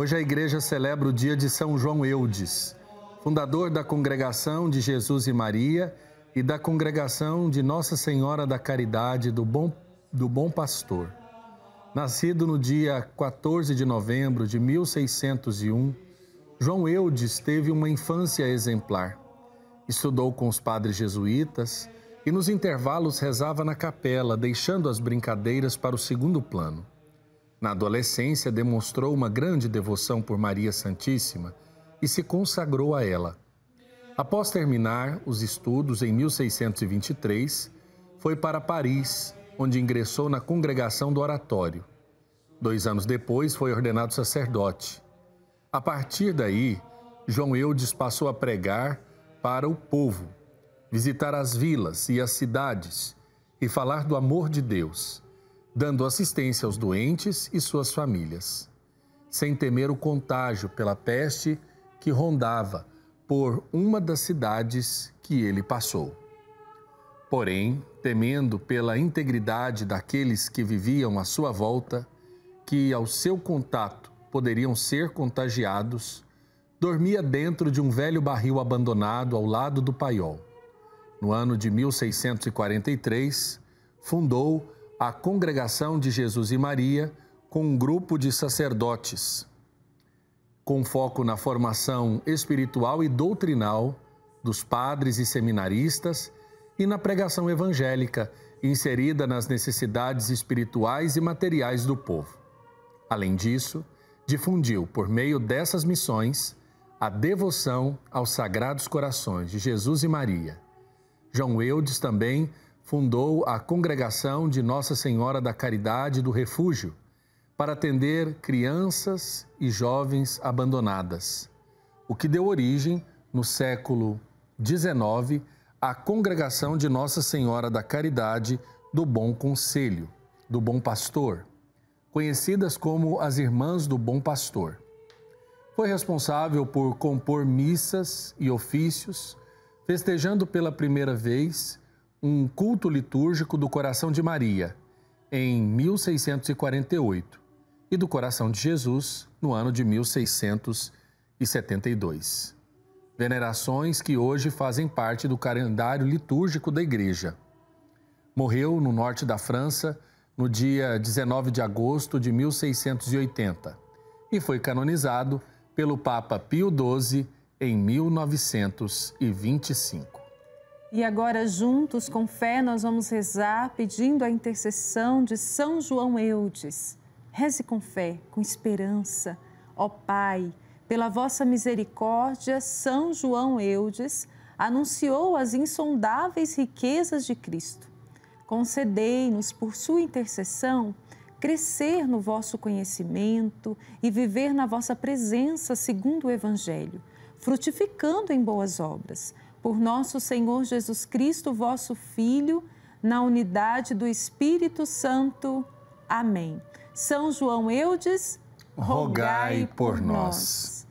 Hoje a igreja celebra o dia de São João Eudes, fundador da Congregação de Jesus e Maria e da Congregação de Nossa Senhora da Caridade do Bom, do Bom Pastor. Nascido no dia 14 de novembro de 1601, João Eudes teve uma infância exemplar. Estudou com os padres jesuítas e nos intervalos rezava na capela, deixando as brincadeiras para o segundo plano. Na adolescência, demonstrou uma grande devoção por Maria Santíssima e se consagrou a ela. Após terminar os estudos em 1623, foi para Paris, onde ingressou na Congregação do Oratório. Dois anos depois, foi ordenado sacerdote. A partir daí, João Eudes passou a pregar para o povo, visitar as vilas e as cidades e falar do amor de Deus dando assistência aos doentes e suas famílias, sem temer o contágio pela peste que rondava por uma das cidades que ele passou. Porém, temendo pela integridade daqueles que viviam à sua volta, que ao seu contato poderiam ser contagiados, dormia dentro de um velho barril abandonado ao lado do paiol. No ano de 1643, fundou a Congregação de Jesus e Maria com um grupo de sacerdotes, com foco na formação espiritual e doutrinal dos padres e seminaristas e na pregação evangélica, inserida nas necessidades espirituais e materiais do povo. Além disso, difundiu, por meio dessas missões, a devoção aos Sagrados Corações de Jesus e Maria. João Eudes também fundou a Congregação de Nossa Senhora da Caridade do Refúgio para atender crianças e jovens abandonadas, o que deu origem, no século XIX, à Congregação de Nossa Senhora da Caridade do Bom Conselho, do Bom Pastor, conhecidas como as Irmãs do Bom Pastor. Foi responsável por compor missas e ofícios, festejando pela primeira vez um culto litúrgico do Coração de Maria, em 1648, e do Coração de Jesus, no ano de 1672. Venerações que hoje fazem parte do calendário litúrgico da Igreja. Morreu no norte da França no dia 19 de agosto de 1680 e foi canonizado pelo Papa Pio XII em 1925. E agora, juntos, com fé, nós vamos rezar pedindo a intercessão de São João Eudes. Reze com fé, com esperança. Ó Pai, pela vossa misericórdia, São João Eudes anunciou as insondáveis riquezas de Cristo. Concedei-nos, por sua intercessão, crescer no vosso conhecimento e viver na vossa presença segundo o Evangelho, frutificando em boas obras por nosso Senhor Jesus Cristo, vosso Filho, na unidade do Espírito Santo. Amém. São João Eudes, rogai, rogai por nós. nós.